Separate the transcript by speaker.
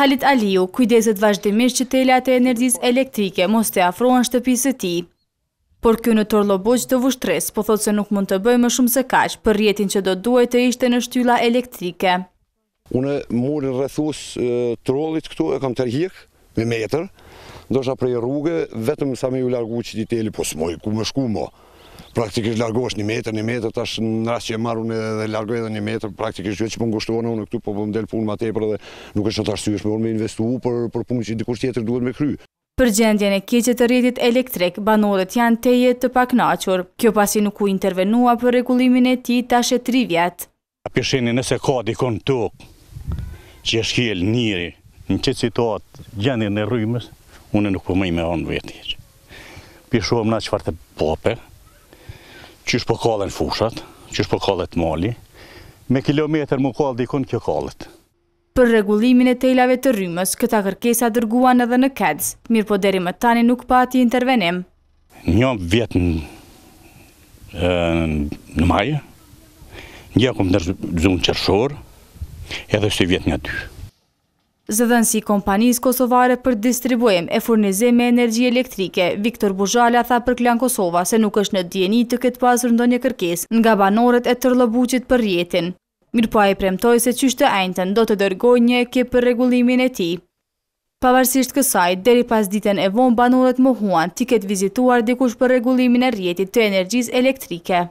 Speaker 1: Halit Aliu kujdeset vazhdimisht që telat e energjisë elektrike mos të afrohen shtëpisë të ti. Por kjo në torlo boqë të vushtres, po thotë se nuk mund të bëjmë shumë se kaqë për rjetin që do duhet të ishte në shtylla elektrike.
Speaker 2: Une muri rrethus trollit këtu e kam tërhik, me metër, ndosha prej rrugë, vetëm sa me ju largu që ti teli, po s'moj, ku më shku mo praktikisht largohesh një metër, një metër, tash në rast që e marru në dhe largoh edhe një metër, praktikisht vetë që po ngushtuar në këtu, po po më delë punë ma tepër dhe nuk është të ashtu, është me investu për, për punë që dikur tjetër duhet me kry.
Speaker 1: Për gjendjen e keqe të rritit elektrik, banorët janë teje jetë të pak nachur, kjo pasi nuk u intervenua për regullimin e ti tash e tri vjetë.
Speaker 3: A pjesheni nëse ka dikon tokë që e shkjel njëri në që gjendjen e rrymës, unë nuk po vetë. Pishuam na qëfar të pope, që është po kallën fushat, që është po kallët mali, me kilometër më kallë dikon kjo kallët.
Speaker 1: Për regullimin e telave të rrymës, këta kërkesa dërguan edhe në KEDS, mirë po deri më tani nuk pati intervenim.
Speaker 3: Një vjetë në majë, një akum zunë qërshorë, edhe së vjetë një dyë.
Speaker 1: Zëdhën si kompanis kosovare për distribuim e furnizim e energji elektrike, Viktor Buzhala tha për klan Kosova se nuk është në djeni të këtë pasur ndonje kërkes nga banorët e tërlobuqit për rjetin. Mirpoa e premtoj se qyshtë e ejnëtën do të dërgoj një ekip për regullimin e ti. Pavarësisht kësaj, deri pas ditën e vonë banorët më huan ti këtë vizituar dikush për regullimin e rjetit të energjis elektrike.